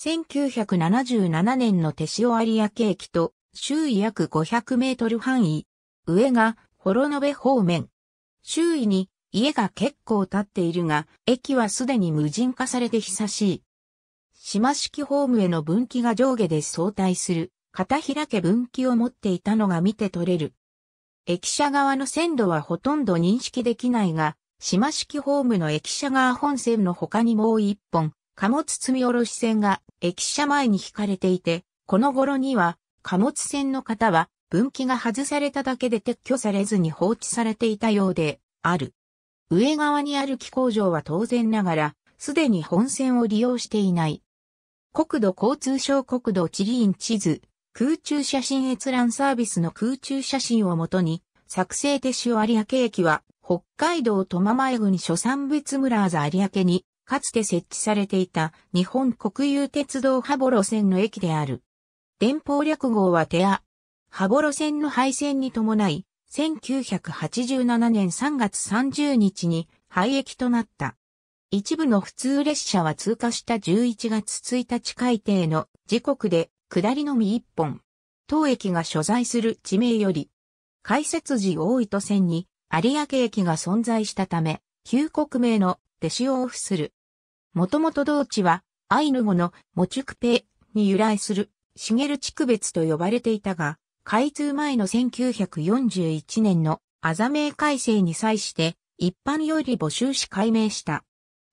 1977年の手塩有明駅と周囲約500メートル範囲。上が幌延方面。周囲に家が結構建っているが、駅はすでに無人化されて久しい。島式ホームへの分岐が上下で相対する、片開け分岐を持っていたのが見て取れる。駅舎側の線路はほとんど認識できないが、島式ホームの駅舎側本線の他にもう一本、貨物積み下ろし船が駅舎前に引かれていて、この頃には貨物船の方は分岐が外されただけで撤去されずに放置されていたようである。上側にある機工場は当然ながら、すでに本線を利用していない。国土交通省国土地理院地図、空中写真閲覧サービスの空中写真をもとに、作成手塩有明駅は、北海道苫前郡諸産物村あざ有明にかつて設置されていた日本国有鉄道羽幌線の駅である。電報略号はテア。羽幌線の廃線に伴い、1987年3月30日に廃駅となった。一部の普通列車は通過した11月1日改定の時刻で下りのみ1本。当駅が所在する地名より、開設時大糸線に有明駅が存在したため、旧国名の弟子をオフする。もともと同地は、アイヌ語のモチュクペに由来する、シゲル地区別と呼ばれていたが、開通前の1941年のアザ名改正に際して、一般より募集し改名した。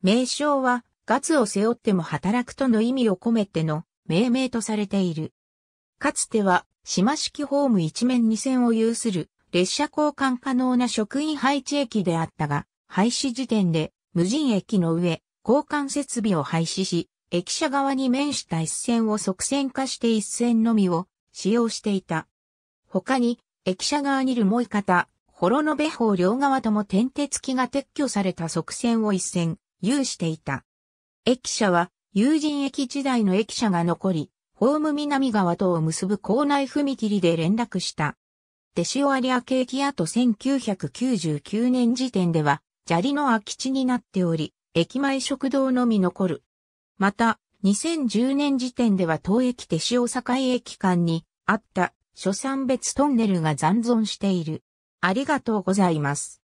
名称は、ガツを背負っても働くとの意味を込めての命名とされている。かつては、島式ホーム一面二線を有する、列車交換可能な職員配置駅であったが、廃止時点で、無人駅の上、交換設備を廃止し、駅舎側に面した一線を側線化して一線のみを使用していた。他に、駅舎側にる萌方、幌延方両側とも点鉄機が撤去された側線を一線、有していた。駅舎は、友人駅時代の駅舎が残り、ホーム南側とを結ぶ校内踏切で連絡した。手塩有明駅跡1999年時点では、砂利の空き地になっており、駅前食堂のみ残る。また、2010年時点では当駅手塩境駅間にあった所産別トンネルが残存している。ありがとうございます。